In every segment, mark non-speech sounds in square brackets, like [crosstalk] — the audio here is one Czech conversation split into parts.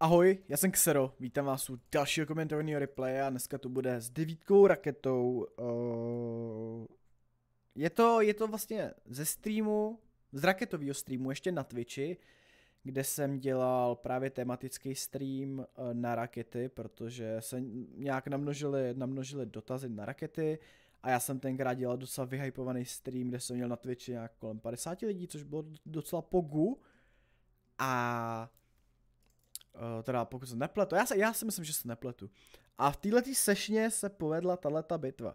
Ahoj, já jsem Xero, vítám vás u dalšího komentovaného replaye a dneska to bude s devítkou raketou. Eh, je, to, je to vlastně ze streamu, z raketového streamu ještě na Twitchi, kde jsem dělal právě tematický stream eh, na rakety, protože se nějak namnožili, namnožili dotazy na rakety a já jsem tenkrát dělal docela vyhypovaný stream, kde jsem měl na Twitchi nějak kolem 50 lidí, což bylo docela pogu. A Uh, teda pokud se nepletu, já, se, já si myslím, že se nepletu. A v této sešně se povedla tato bitva.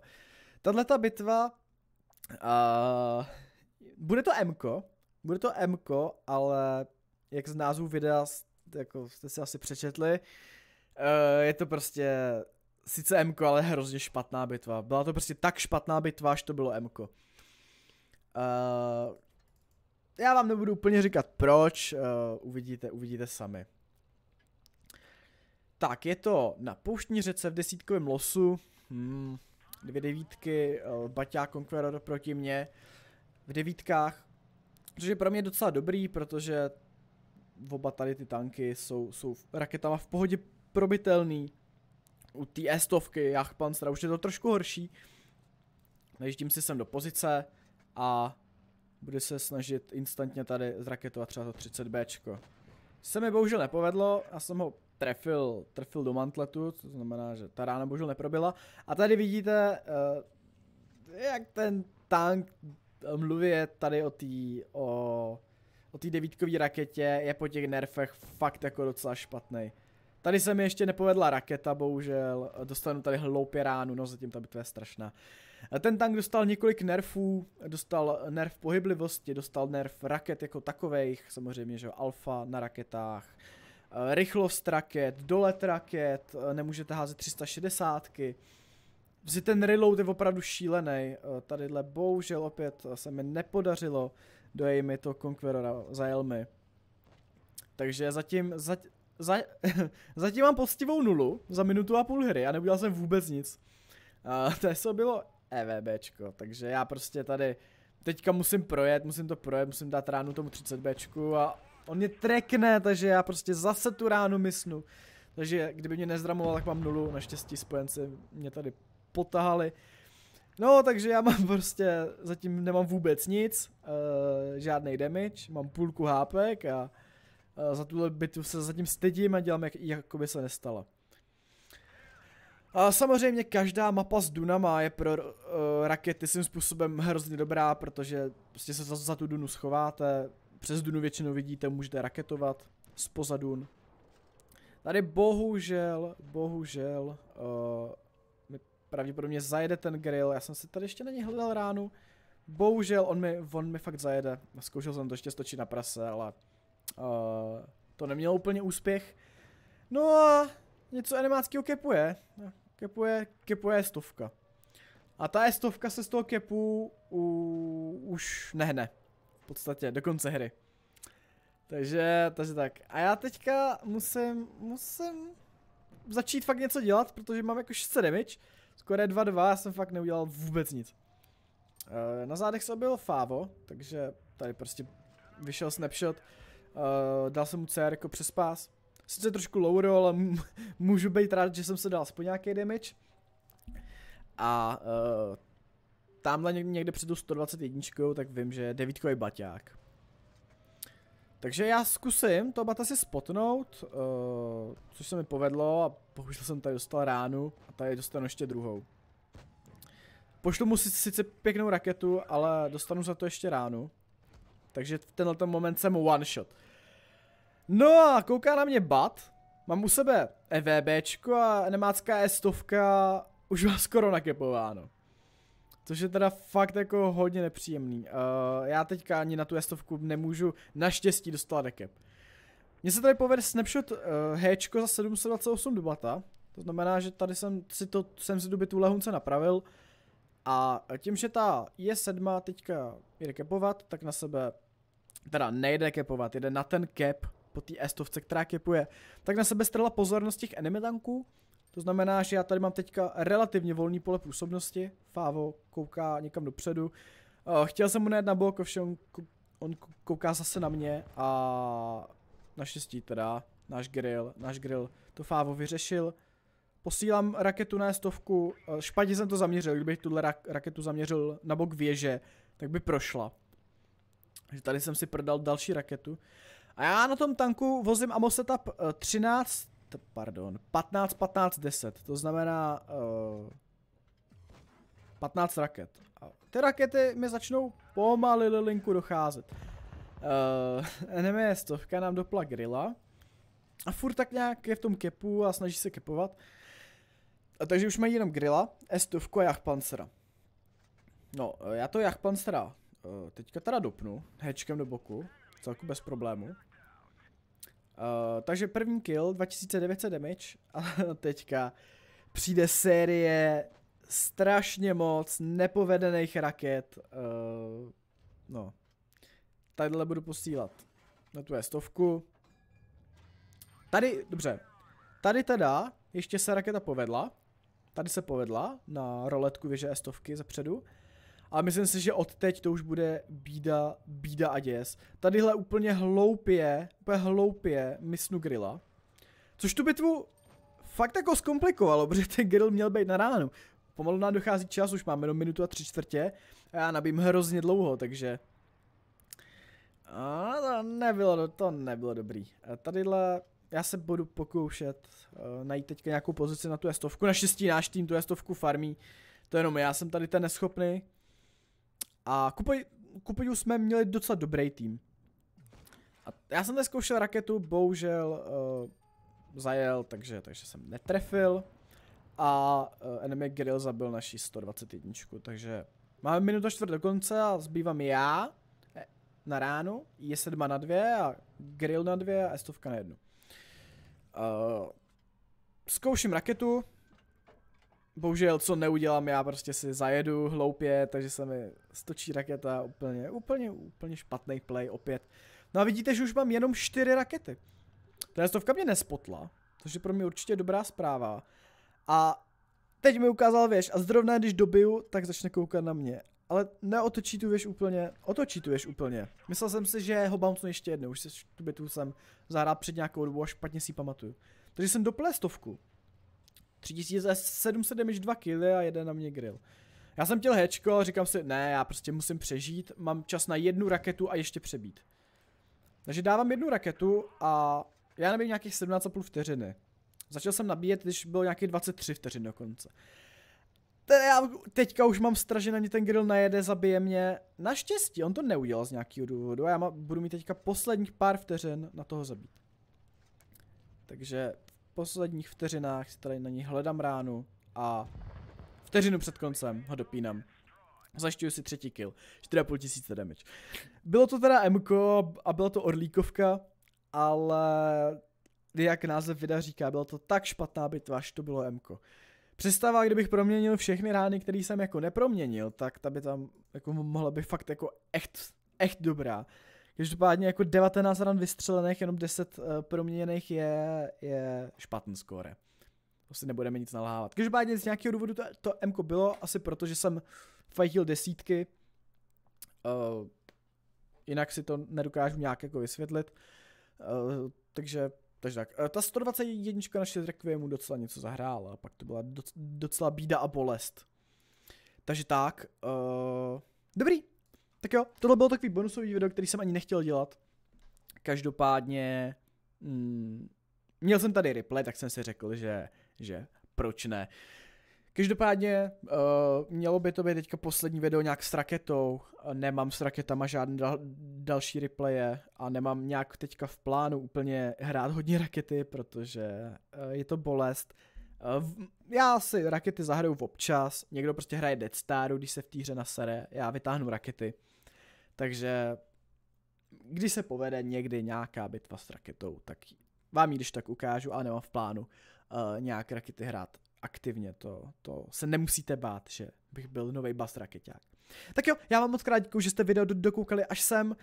Tato bitva uh, bude to Mko, bude to Mko, ale jak z názvu videa jako jste si asi přečetli, uh, je to prostě sice Mko, ale hrozně špatná bitva. Byla to prostě tak špatná bitva, až to bylo Mko. Uh, já vám nebudu úplně říkat proč, uh, uvidíte, uvidíte sami. Tak, je to na pouštní řece v desítkovém losu. Hmm, dvě devítky, eh, Baťa Conqueror proti mně v devítkách. Což je pro mě docela dobrý, protože oba tady ty tanky jsou, jsou raketama v pohodě probitelný. U té estovky Jachpanstra už je to trošku horší. Najíždím si sem do pozice a bude se snažit instantně tady zraketovat třeba to 30B. Se mi bohužel nepovedlo, já jsem ho trefil, trefil do mantletu, co znamená, že ta rána bohužel neprobila. A tady vidíte, uh, jak ten tank mluví tady o té o, o tý devítkové raketě je po těch nerfech fakt jako docela špatný. Tady se mi ještě nepovedla raketa, bohužel. Dostanu tady hloupě ránu, no zatím ta bitva je strašná. Eh, ten tank dostal několik nerfů, dostal nerf pohyblivosti, dostal nerf raket jako takových, samozřejmě, že alfa na raketách. Eh, rychlost raket, dolet raket, eh, nemůžete házet 360. Vzi ten reload je opravdu šílený. Eh, tadyhle bohužel opět se mi nepodařilo dojej mi to Conquerora, za Elmy. Takže zatím, za, za, [laughs] zatím mám poctivou nulu za minutu a půl hry a neudělal jsem vůbec nic. Uh, to eso bylo EVBčko, takže já prostě tady teďka musím projet, musím to projet, musím dát ránu tomu 30Bčku a On mě trekne, takže já prostě zase tu ránu mysnu. Takže kdyby mě nezdramoval, tak mám nulu. Naštěstí spojenci mě tady potahali. No, takže já mám [laughs] prostě, zatím nemám vůbec nic, uh, eh, žádný damage, mám půlku hápek a uh, za tuhle bitu se zatím stydím a dělám, jak, jak by se nestalo. A samozřejmě každá mapa s Dunama je pro uh, rakety svým způsobem hrozně dobrá, protože prostě se za, za tu Dunu schováte, přes dunu většinou vidíte, můžete raketovat spoza dun. Tady bohužel, bohužel, uh, mi pravděpodobně zajede ten grill, já jsem si tady ještě na něj hledal ránu. Bohužel, on mi, on mi fakt zajede. Zkoušel jsem to ještě stočit na prase, ale uh, to nemělo úplně úspěch. No a něco animáckého kepuje. Kepuje, kepuje stovka. A ta stovka se z toho kepu u, už nehne v podstatě, do konce hry. Takže, takže tak. A já teďka musím, musím začít fakt něco dělat, protože mám jako 600 damage, skoro 2-2, já jsem fakt neudělal vůbec nic. Uh, na zádech se objevil Favo, takže tady prostě vyšel snapshot, Uh, dal jsem mu CR jako přes pás. Sice trošku low roll, ale můžu být rád, že jsem se dal aspoň nějaký damage. A eh, tamhle někde před tu 121, tak vím, že je devítkový baťák. Takže já zkusím to bata si spotnout, uh, což se mi povedlo a bohužel jsem tady dostal ránu a tady dostanu ještě druhou. Pošlu mu si, sice pěknou raketu, ale dostanu za to ještě ránu. Takže v tenhle moment jsem one shot. No a kouká na mě bat. Mám u sebe EVBčko a nemácká E100 už má skoro nakepováno. Což je teda fakt jako hodně nepříjemný. Uh, já teďka ani na tu estovku nemůžu, naštěstí dostala decap. Mně se tady povede snapshot uh, Hčko za 728 dubata, to znamená, že tady jsem si, to, jsem si doby lehunce napravil a tím, že ta je7 teďka jde capovat, tak na sebe, teda nejde kepovat, jde na ten cap po té estovce, která kepuje, tak na sebe strhla pozornost těch enemy tanků to znamená, že já tady mám teďka relativně volný pole působnosti. Fávo kouká někam dopředu. Eh, chtěl jsem mu najít na bok, ovšem on, kouká zase na mě a naštěstí teda náš grill, náš grill to Fávo vyřešil. Posílám raketu na stovku, eh, špatně jsem to zaměřil, kdybych tuhle raketu zaměřil na bok věže, tak by prošla. Takže tady jsem si prodal další raketu. A já na tom tanku vozím Amo Setup 13 eh, pardon, 15, 15, 10, to znamená uh, eh, 15 raket. A ty rakety mi začnou pomaly linku docházet. Uh, eh, [laughs] NME stovka nám dopla grilla a furt tak nějak je v tom kepu a snaží se kepovat. A takže už mají jenom grilla, s a Jachpancera. No, eh, já to Jachpancera uh, teďka teda dopnu, hečkem do boku, celku bez problému. Uh, takže první kill, 2900 damage, [laughs] a teďka přijde série strašně moc nepovedených raket. Uh, no. Tadyhle budu posílat na tu stovku. Tady, dobře. Tady teda ještě se raketa povedla. Tady se povedla na roletku věže stovky předu. A myslím si, že od teď to už bude bída, bída a děs. Tadyhle úplně hloupě, úplně hloupě misnu Grilla. Což tu bitvu fakt jako zkomplikovalo, [laughs] protože ten grill měl být na ránu. Pomalu nám dochází čas, už máme jenom minutu a tři čtvrtě a já nabím hrozně dlouho, takže... A to nebylo, to nebylo dobrý. A tadyhle já se budu pokoušet uh, najít teď nějakou pozici na tu estovku. Naštěstí náš tým tu estovku farmí. To jenom já jsem tady ten neschopný. A Kupej, Kupeju jsme měli docela dobrý tým. A já jsem zkoušel raketu, bohužel uh, zajel, takže, takže jsem netrefil. A uh, enemy grill zabil naší 121, takže máme minuta čtvrt do konce a zbývám já eh, na ránu, je sedma na dvě a grill na dvě a estovka na jednu. Uh, zkouším raketu, bohužel, co neudělám, já prostě si zajedu hloupě, takže se mi stočí raketa úplně, úplně, úplně špatný play opět. No a vidíte, že už mám jenom čtyři rakety. Ta stovka mě nespotla, což je pro mě určitě dobrá zpráva. A teď mi ukázal věž a zrovna když dobiju, tak začne koukat na mě. Ale neotočí tu věž úplně, otočí tu věž úplně. Myslel jsem si, že ho bouncnu ještě jednou, už si tu bytu jsem zahrál před nějakou dobu a špatně si ji pamatuju. Takže jsem doplé stovku. 3700 damage 2 killy a jeden na mě grill. Já jsem chtěl hečko, říkám si, ne, já prostě musím přežít, mám čas na jednu raketu a ještě přebít. Takže dávám jednu raketu a já nevím, nějakých 17,5 vteřiny. Začal jsem nabíjet, když bylo nějaký 23 vteřin dokonce. Te, já teďka už mám straže na mě ten grill najede, zabije mě. Naštěstí, on to neudělal z nějakého důvodu a já budu mít teďka posledních pár vteřin na toho zabít. Takže posledních vteřinách si tady na ní hledám ránu a vteřinu před koncem ho dopínám. Zašťuju si třetí kill, 4,5 tisíce damage. Bylo to teda Mko a byla to Orlíkovka, ale jak název videa říká, byla to tak špatná bitva, až to bylo Mko. Přestává, kdybych proměnil všechny rány, které jsem jako neproměnil, tak ta by tam jako mohla by fakt jako echt, echt dobrá. Každopádně jako 19 ran vystřelených, jenom 10 uh, eh, proměněných je, je špatný skóre. To si nebudeme nic nalhávat. Každopádně z nějakého důvodu to, to M bylo, asi proto, že jsem fajtil desítky. Uh, jinak si to nedokážu nějak jako vysvětlit. Uh, takže, takže tak. Uh, ta 121 naše z Requiemu docela něco zahrála, pak to byla doc, docela bída a bolest. Takže tak. Uh, dobrý, tak jo, tohle bylo takový bonusový video, který jsem ani nechtěl dělat. Každopádně, mm, měl jsem tady replay, tak jsem si řekl, že, že proč ne. Každopádně uh, mělo by to být teďka poslední video nějak s raketou, nemám s raketama žádné dal- další replaye a nemám nějak teďka v plánu úplně hrát hodně rakety, protože uh, je to bolest. Uh, já si rakety zahraju občas, někdo prostě hraje Dead Staru, když se v té hře nasere, já vytáhnu rakety. Takže když se povede někdy nějaká bitva s raketou, tak vám ji když tak ukážu, ale nemám v plánu uh, nějak rakety hrát aktivně, to, to se nemusíte bát, že bych byl nový bas raketák. Tak jo, já vám moc krát děkuju, že jste video dokoukali až sem.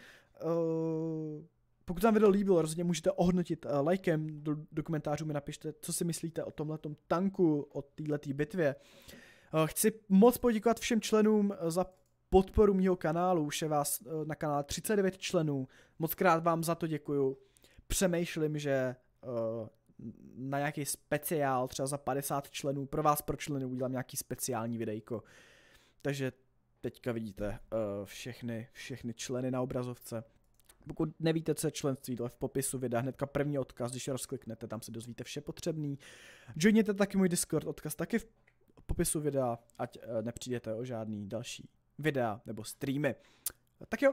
Uh, pokud vám video líbilo, rozhodně můžete ohodnotit uh, lajkem, do, do komentářů mi napište, co si myslíte o tomhle tanku, o této bitvě. Uh, chci moc poděkovat všem členům za podporu mýho kanálu. Už je vás eh, na kanále 39 členů. Moc krát vám za to děkuju. Přemýšlím, že eh, na nějaký speciál, třeba za 50 členů, pro vás, pro členy, udělám nějaký speciální videjko. Takže teďka vidíte eh, všechny, všechny členy na obrazovce. Pokud nevíte, co je členství, tohle v popisu videa hnedka první odkaz, když rozkliknete, tam se dozvíte vše potřebný. Joiněte taky můj Discord, odkaz taky v popisu videa, ať nepřijdete o žádný další videa nebo streamy. Tak jo,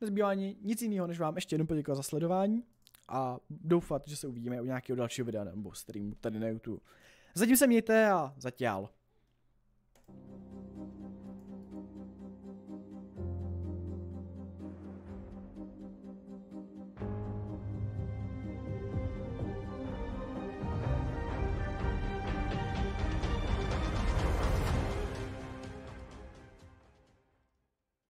nezbývá ani nic jiného, než vám ještě jednou poděkovat za sledování a doufat, že se uvidíme u nějakého dalšího videa nebo streamu tady na YouTube. Zatím se mějte a zatěl.